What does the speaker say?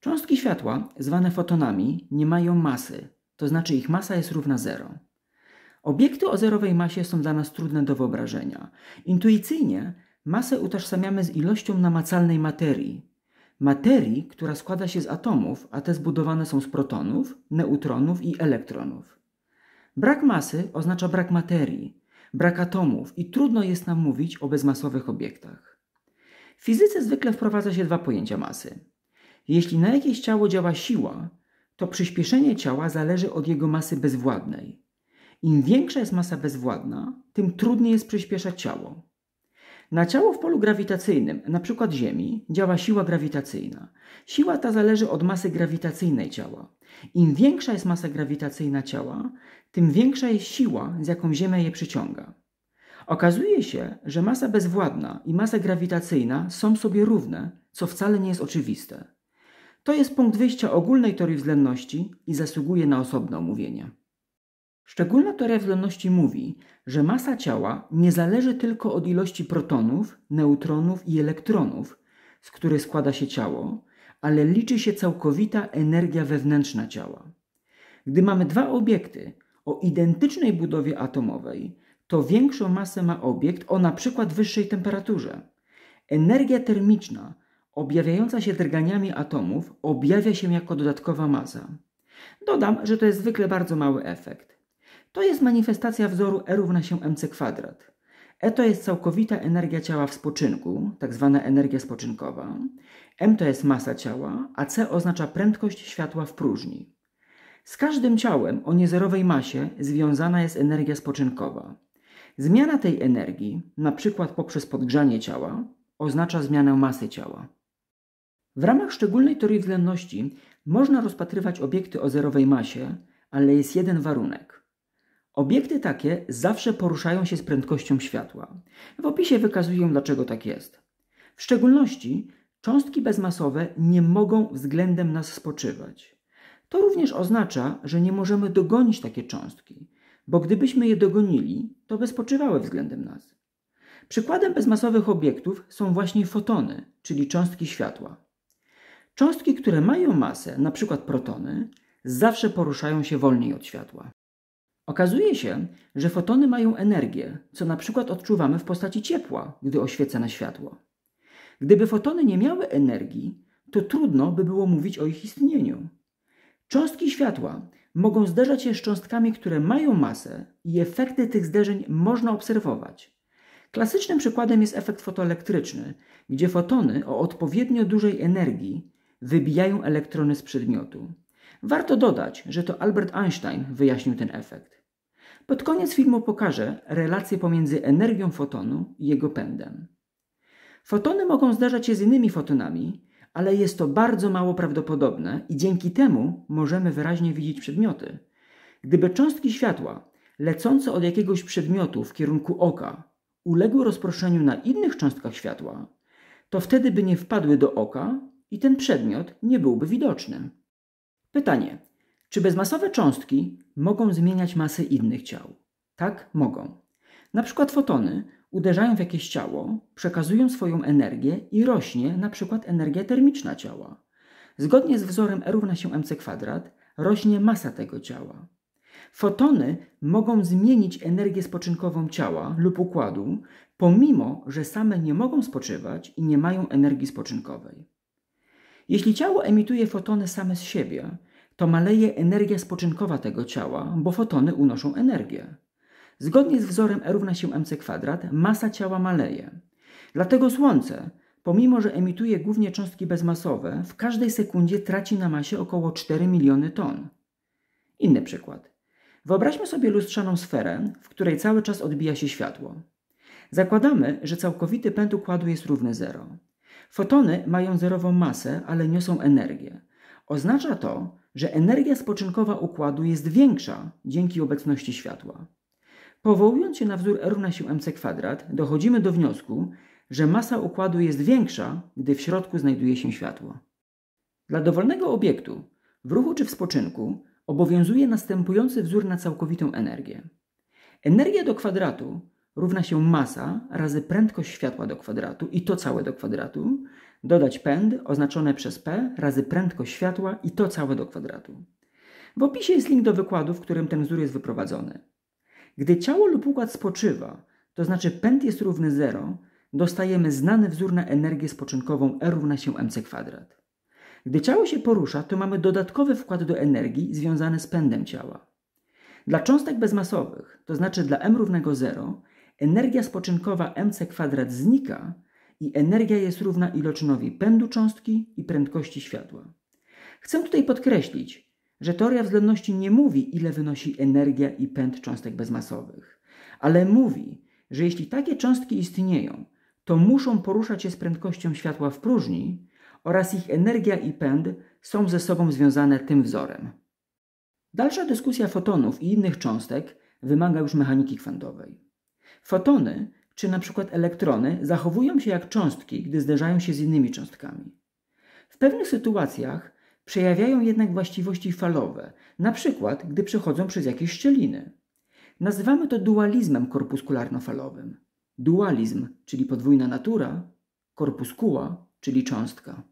Cząstki światła, zwane fotonami, nie mają masy, to znaczy ich masa jest równa zero. Obiekty o zerowej masie są dla nas trudne do wyobrażenia. Intuicyjnie masę utożsamiamy z ilością namacalnej materii. Materii, która składa się z atomów, a te zbudowane są z protonów, neutronów i elektronów. Brak masy oznacza brak materii, brak atomów i trudno jest nam mówić o bezmasowych obiektach. W fizyce zwykle wprowadza się dwa pojęcia masy. Jeśli na jakieś ciało działa siła, to przyspieszenie ciała zależy od jego masy bezwładnej. Im większa jest masa bezwładna, tym trudniej jest przyspieszać ciało. Na ciało w polu grawitacyjnym, np. Ziemi, działa siła grawitacyjna. Siła ta zależy od masy grawitacyjnej ciała. Im większa jest masa grawitacyjna ciała, tym większa jest siła, z jaką Ziemia je przyciąga. Okazuje się, że masa bezwładna i masa grawitacyjna są sobie równe, co wcale nie jest oczywiste. To jest punkt wyjścia ogólnej teorii względności i zasługuje na osobne omówienie. Szczególna teoria względności mówi, że masa ciała nie zależy tylko od ilości protonów, neutronów i elektronów, z których składa się ciało, ale liczy się całkowita energia wewnętrzna ciała. Gdy mamy dwa obiekty o identycznej budowie atomowej, to większą masę ma obiekt o na przykład wyższej temperaturze. Energia termiczna objawiająca się drganiami atomów objawia się jako dodatkowa masa. Dodam, że to jest zwykle bardzo mały efekt. To jest manifestacja wzoru E równa się mc kwadrat. E to jest całkowita energia ciała w spoczynku, tak zwana energia spoczynkowa. M to jest masa ciała, a C oznacza prędkość światła w próżni. Z każdym ciałem o niezerowej masie związana jest energia spoczynkowa. Zmiana tej energii, na przykład poprzez podgrzanie ciała, oznacza zmianę masy ciała. W ramach szczególnej teorii względności można rozpatrywać obiekty o zerowej masie, ale jest jeden warunek. Obiekty takie zawsze poruszają się z prędkością światła. W opisie wykazuję, dlaczego tak jest. W szczególności cząstki bezmasowe nie mogą względem nas spoczywać. To również oznacza, że nie możemy dogonić takie cząstki, bo gdybyśmy je dogonili, to by spoczywały względem nas. Przykładem bezmasowych obiektów są właśnie fotony, czyli cząstki światła. Cząstki, które mają masę, np. protony, zawsze poruszają się wolniej od światła. Okazuje się, że fotony mają energię, co na przykład odczuwamy w postaci ciepła, gdy na światło. Gdyby fotony nie miały energii, to trudno by było mówić o ich istnieniu. Cząstki światła mogą zderzać się z cząstkami, które mają masę i efekty tych zderzeń można obserwować. Klasycznym przykładem jest efekt fotoelektryczny, gdzie fotony o odpowiednio dużej energii wybijają elektrony z przedmiotu. Warto dodać, że to Albert Einstein wyjaśnił ten efekt. Pod koniec filmu pokażę relację pomiędzy energią fotonu i jego pędem. Fotony mogą zdarzać się z innymi fotonami, ale jest to bardzo mało prawdopodobne i dzięki temu możemy wyraźnie widzieć przedmioty. Gdyby cząstki światła lecące od jakiegoś przedmiotu w kierunku oka uległy rozproszeniu na innych cząstkach światła, to wtedy by nie wpadły do oka, i ten przedmiot nie byłby widoczny. Pytanie: czy bezmasowe cząstki mogą zmieniać masę innych ciał? Tak, mogą. Na przykład fotony uderzają w jakieś ciało, przekazują swoją energię i rośnie na przykład energia termiczna ciała. Zgodnie z wzorem E równa się mc kwadrat, rośnie masa tego ciała. Fotony mogą zmienić energię spoczynkową ciała lub układu, pomimo że same nie mogą spoczywać i nie mają energii spoczynkowej. Jeśli ciało emituje fotony same z siebie, to maleje energia spoczynkowa tego ciała, bo fotony unoszą energię. Zgodnie z wzorem E równa się mc kwadrat, masa ciała maleje. Dlatego Słońce, pomimo że emituje głównie cząstki bezmasowe, w każdej sekundzie traci na masie około 4 miliony ton. Inny przykład. Wyobraźmy sobie lustrzaną sferę, w której cały czas odbija się światło. Zakładamy, że całkowity pęd układu jest równy zero. Fotony mają zerową masę, ale niosą energię. Oznacza to, że energia spoczynkowa układu jest większa dzięki obecności światła. Powołując się na wzór R równa się mc kwadrat, dochodzimy do wniosku, że masa układu jest większa, gdy w środku znajduje się światło. Dla dowolnego obiektu, w ruchu czy w spoczynku, obowiązuje następujący wzór na całkowitą energię. Energia do kwadratu równa się masa razy prędkość światła do kwadratu i to całe do kwadratu, dodać pęd oznaczone przez p razy prędkość światła i to całe do kwadratu. W opisie jest link do wykładu, w którym ten wzór jest wyprowadzony. Gdy ciało lub układ spoczywa, to znaczy pęd jest równy 0, dostajemy znany wzór na energię spoczynkową E równa się mc kwadrat. Gdy ciało się porusza, to mamy dodatkowy wkład do energii związany z pędem ciała. Dla cząstek bezmasowych, to znaczy dla m równego 0, energia spoczynkowa mc kwadrat znika i energia jest równa iloczynowi pędu cząstki i prędkości światła. Chcę tutaj podkreślić, że teoria względności nie mówi, ile wynosi energia i pęd cząstek bezmasowych, ale mówi, że jeśli takie cząstki istnieją, to muszą poruszać się z prędkością światła w próżni oraz ich energia i pęd są ze sobą związane tym wzorem. Dalsza dyskusja fotonów i innych cząstek wymaga już mechaniki kwantowej. Fotony czy na przykład elektrony zachowują się jak cząstki, gdy zderzają się z innymi cząstkami. W pewnych sytuacjach przejawiają jednak właściwości falowe, na przykład gdy przechodzą przez jakieś szczeliny. Nazywamy to dualizmem korpuskularno-falowym. Dualizm, czyli podwójna natura, korpuskuła, czyli cząstka.